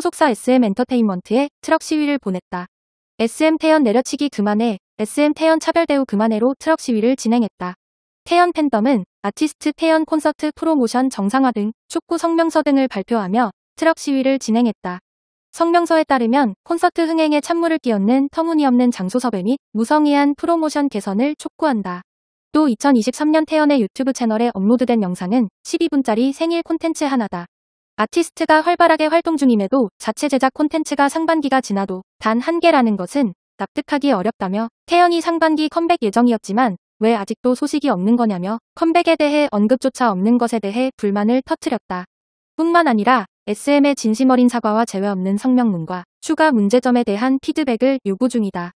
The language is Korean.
소속사 SM엔터테인먼트에 트럭 시위를 보냈다. SM 태연 내려치기 그만해, SM 태연 차별대우 그만해로 트럭 시위를 진행했다. 태연 팬덤은 아티스트 태연 콘서트 프로모션 정상화 등 축구 성명서 등을 발표하며 트럭 시위를 진행했다. 성명서에 따르면 콘서트 흥행에 찬물을 끼얹는 터무니없는 장소 섭외 및 무성의한 프로모션 개선을 촉구한다. 또 2023년 태연의 유튜브 채널에 업로드된 영상은 12분짜리 생일 콘텐츠 하나다. 아티스트가 활발하게 활동 중임에도 자체 제작 콘텐츠가 상반기가 지나도 단 한 개라는 것은 납득하기 어렵다며 태연이 상반기 컴백 예정이었지만 왜 아직도 소식이 없는 거냐며 컴백에 대해 언급조차 없는 것에 대해 불만을 터뜨렸다. 뿐만 아니라 SM의 진심 어린 사과와 제외 없는 성명문과 추가 문제점에 대한 피드백을 요구 중이다.